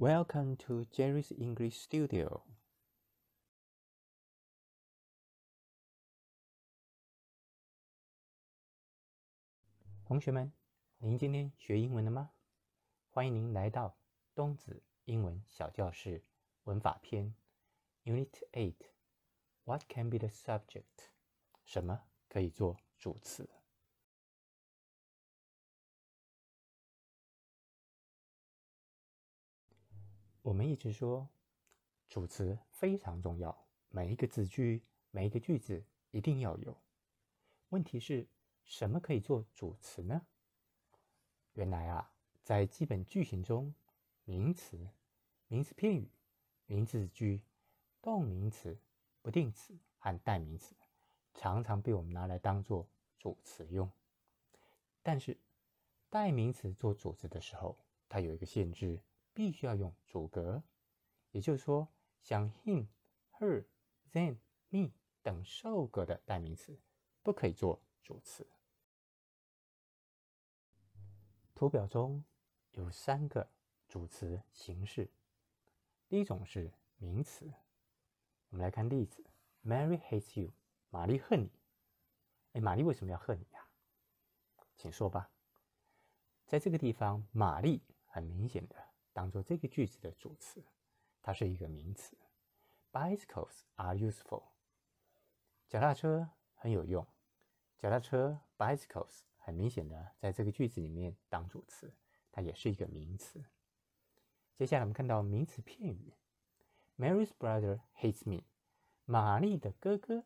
Welcome to Jerry's English Studio. Unit Eight. What can be the subject? 什么可以做主词？我们一直说，主词非常重要，每一个字句，每一个句子一定要有。问题是，什么可以做主词呢？原来啊，在基本句型中，名词、名词片语、名词句、动名词、不定词和代名词，常常被我们拿来当做主词用。但是，代名词做主词的时候，它有一个限制。必须要用主格，也就是说，像 him、her、t h e m me 等受格的代名词，不可以做主词。图表中有三个主词形式，第一种是名词。我们来看例子：Mary hates you。玛丽恨你。哎，玛丽为什么要恨你呀？请说吧。在这个地方，玛丽很明显的。当做这个句子的主词，它是一个名词。Bicycles are useful。脚踏车很有用。脚踏车 bicycles 很明显的在这个句子里面当主词，它也是一个名词。接下来我们看到名词片语。Mary's brother hates me。玛丽的哥哥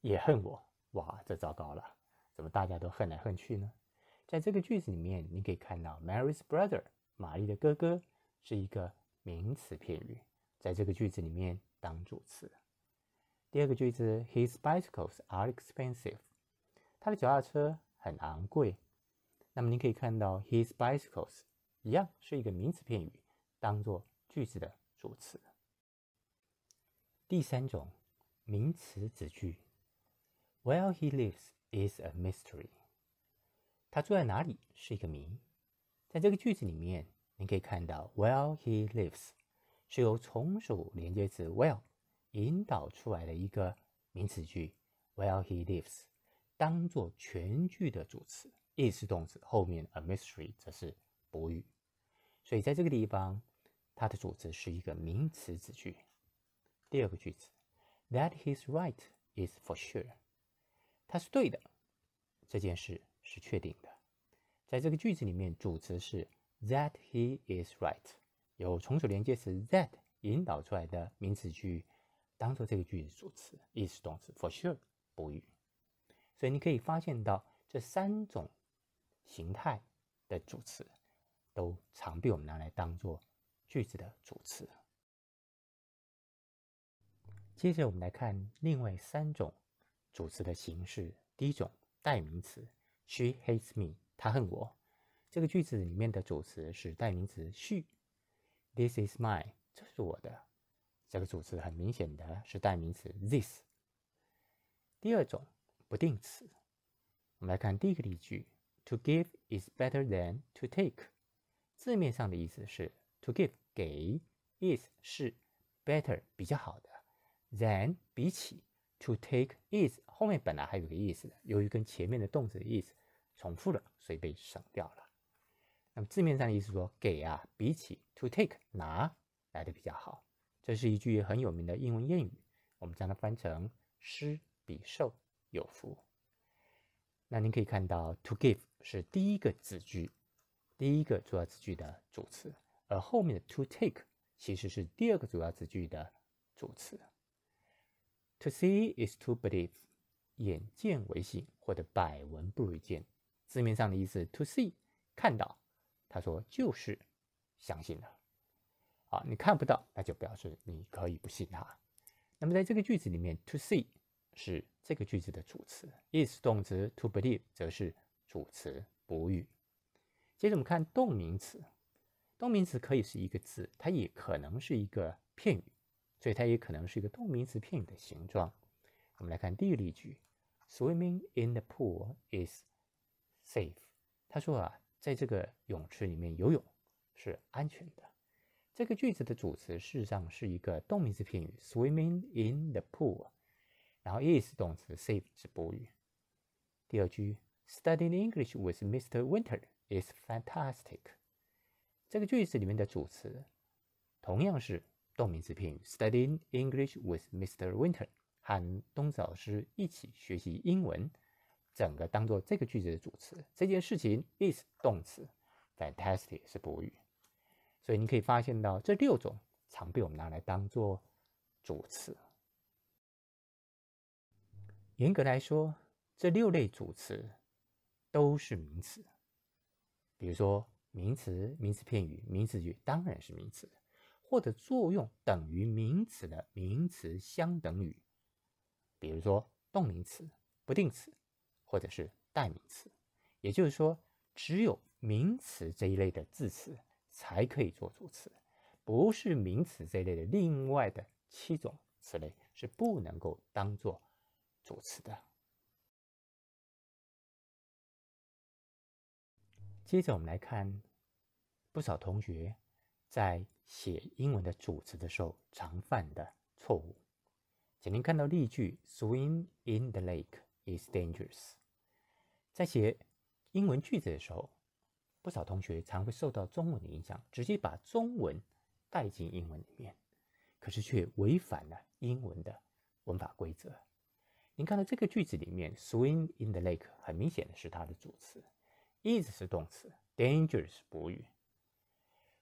也恨我。哇，这糟糕了！怎么大家都恨来恨去呢？在这个句子里面，你可以看到 Mary's brother。玛丽的哥哥。是一个名词片语，在这个句子里面当主词。第二个句子，His bicycles are expensive。他的脚踏车很昂贵。那么你可以看到，His bicycles 一样是一个名词片语，当做句子的主词。第三种，名词子句。Where he lives is a mystery。他住在哪里是一个谜。在这个句子里面。你可以看到，where he lives 是由从属连接词 w h e l e 引导出来的一个名词句，where he lives 当做全句的主词，is 动词，后面 a mystery 则是补语。所以在这个地方，它的主词是一个名词子句。第二个句子，that he's right is for sure，他是对的，这件事是确定的。在这个句子里面，主词是。That he is right，有从属连接词 that 引导出来的名词句，当做这个句子主词，is 动词 for sure 补语。所以你可以发现到这三种形态的主词，都常被我们拿来当做句子的主词。接着我们来看另外三种主词的形式。第一种代名词，She hates me，她恨我。这个句子里面的主词是代名词 “she”。This is m y 这是我的。这个主词很明显的是代名词 “this”。第二种不定词，我们来看第一个例句：To give is better than to take。字面上的意思是：To give 给 is 是 better 比较好的 than 比起 to take is 后面本来还有个意思的，由于跟前面的动词意思重复了，所以被省掉了。那么字面上的意思说，给啊，比起 to take 拿来的比较好。这是一句很有名的英文谚语，我们将它翻成“施比受有福”。那您可以看到，to give 是第一个字句，第一个主要字句的主词，而后面的 to take 其实是第二个主要字句的主词。To see is to believe，眼见为信，或者百闻不如一见。字面上的意思，to see 看到。他说：“就是相信了，啊，你看不到，那就表示你可以不信他。那么在这个句子里面，to see 是这个句子的主词，is 动词，to believe 则是主词补语。接着我们看动名词，动名词可以是一个字，它也可能是一个片语，所以它也可能是一个动名词片语的形状。我们来看第一例句：Swimming in the pool is safe。他说啊。”在这个泳池里面游泳是安全的。这个句子的主词事实上是一个动名词片语，swimming in the pool。然后 is 动词，safe 是补语。第二句，studying English with Mr. Winter is fantastic。这个句子里面的主词同样是动名词片语 studying English with Mr. Winter，和子老师一起学习英文。整个当做这个句子的主词，这件事情 is 动词，fantastic 是补语，所以你可以发现到这六种常被我们拿来当做主词。严格来说，这六类主词都是名词，比如说名词、名词片语、名词句，当然是名词，或者作用等于名词的名词相等语，比如说动名词、不定词。或者是代名词，也就是说，只有名词这一类的字词才可以做主词，不是名词这一类的另外的七种词类是不能够当做主词的。接着我们来看，不少同学在写英文的组词的时候常犯的错误，请您看到例句：Swim in the lake is dangerous。在写英文句子的时候，不少同学常会受到中文的影响，直接把中文带进英文里面，可是却违反了英文的文法规则。您看到这个句子里面，"swim in the lake" 很明显的是它的主词，"is" 是动词，"dangerous" 补语。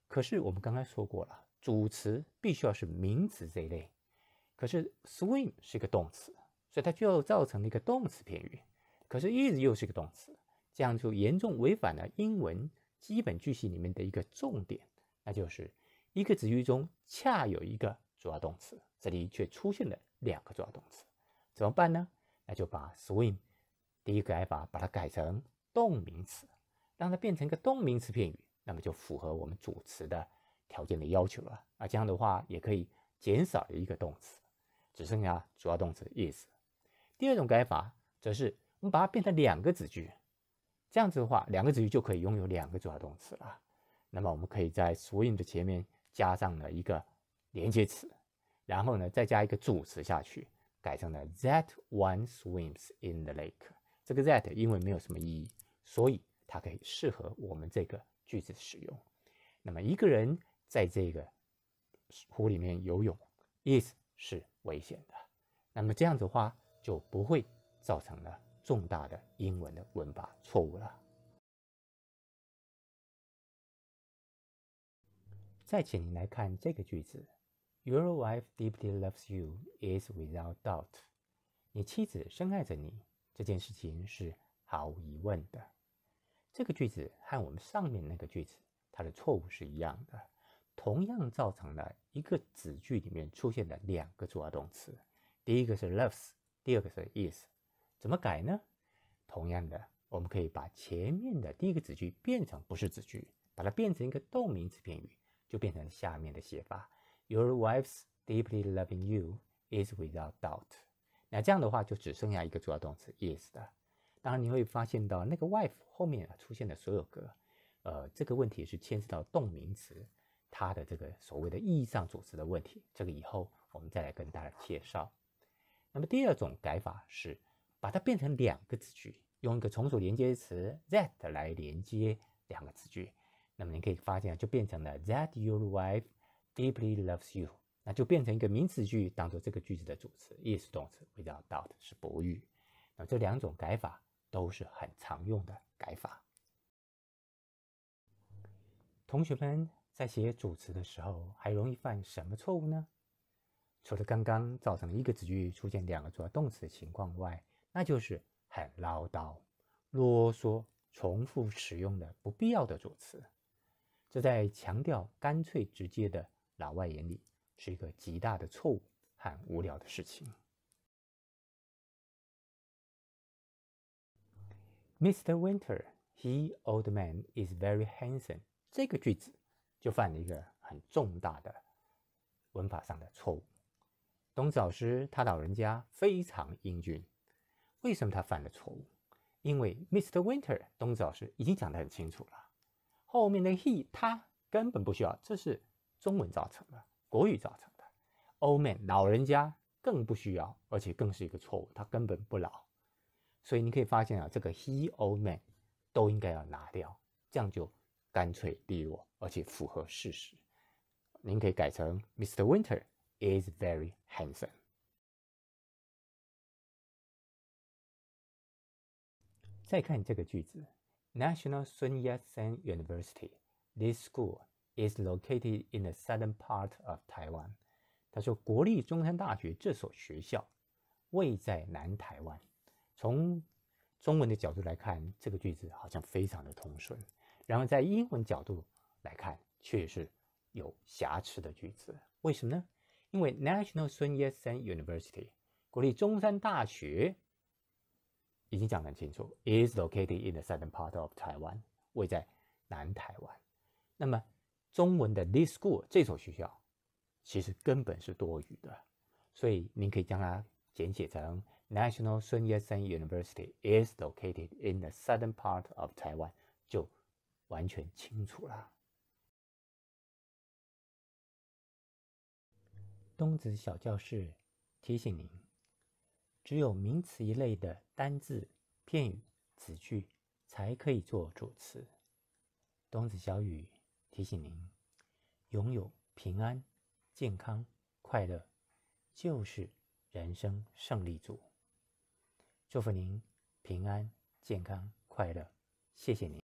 可是我们刚刚说过了，主词必须要是名词这一类，可是 "swim" 是一个动词，所以它就造成了一个动词偏语。可是，is 又是个动词，这样就严重违反了英文基本句型里面的一个重点，那就是一个子句中恰有一个主要动词，这里却出现了两个主要动词，怎么办呢？那就把 swim 第一个改法，把它改成动名词，让它变成一个动名词片语，那么就符合我们主词的条件的要求了。啊，这样的话也可以减少一个动词，只剩下主要动词 is。第二种改法则是。我们把它变成两个子句，这样子的话，两个子句就可以拥有两个主要动词了。那么，我们可以在 s w i m n g 的前面加上了一个连接词，然后呢，再加一个主词下去，改成了 that one swims in the lake。这个 that 因为没有什么意义，所以它可以适合我们这个句子的使用。那么，一个人在这个湖里面游泳，is 是危险的。那么这样子的话，就不会造成了。重大的英文的文法错误了。再请您来看这个句子：Your wife deeply loves you, is without doubt。你妻子深爱着你，这件事情是毫无疑问的。这个句子和我们上面那个句子，它的错误是一样的，同样造成了一个子句里面出现的两个主要动词，第一个是 loves，第二个是 is。怎么改呢？同样的，我们可以把前面的第一个子句变成不是子句，把它变成一个动名词片语，就变成下面的写法：Your wife's deeply loving you is without doubt。那这样的话，就只剩下一个主要动词 is 了。当然，你会发现到那个 wife 后面出现的所有格，呃，这个问题是牵涉到动名词它的这个所谓的意义上组织的问题，这个以后我们再来跟大家介绍。那么第二种改法是。把它变成两个词句，用一个从属连接词 that 来连接两个词句。那么你可以发现，就变成了 that your wife deeply loves you，那就变成一个名词句，当做这个句子的主词，is 动词，without doubt 是补语。那这两种改法都是很常用的改法。同学们在写主词的时候，还容易犯什么错误呢？除了刚刚造成一个词句出现两个主要动词的情况外，那就是很唠叨、啰嗦、重复使用的不必要的助词，这在强调干脆直接的老外眼里是一个极大的错误和无聊的事情。Mr. Winter，he old man is very handsome。这个句子就犯了一个很重大的文法上的错误。东子老师，他老人家非常英俊。为什么他犯了错误？因为 Mr. Winter 冬子老师已经讲得很清楚了。后面的 he 他根本不需要，这是中文造成的，国语造成的。Old man 老人家更不需要，而且更是一个错误，他根本不老。所以你可以发现啊，这个 he old man 都应该要拿掉，这样就干脆利落，而且符合事实。您可以改成 Mr. Winter is very handsome。再看这个句子，National Sun Yat-sen University. This school is located in the southern part of Taiwan. 他说，国立中山大学这所学校位在南台湾。从中文的角度来看，这个句子好像非常的通顺，然而在英文角度来看，却是有瑕疵的句子。为什么呢？因为 National Sun Yat-sen University 国立中山大学。已经讲得很清楚，is located in the southern part of Taiwan，位在南台湾。那么中文的 this school 这所学校，其实根本是多余的，所以您可以将它简写成 National Sun Yat-sen University is located in the southern part of Taiwan，就完全清楚了。东子小教室提醒您。只有名词一类的单字、片语、词句才可以做主词。冬子小雨提醒您：拥有平安、健康、快乐，就是人生胜利组。祝福您平安、健康、快乐，谢谢您。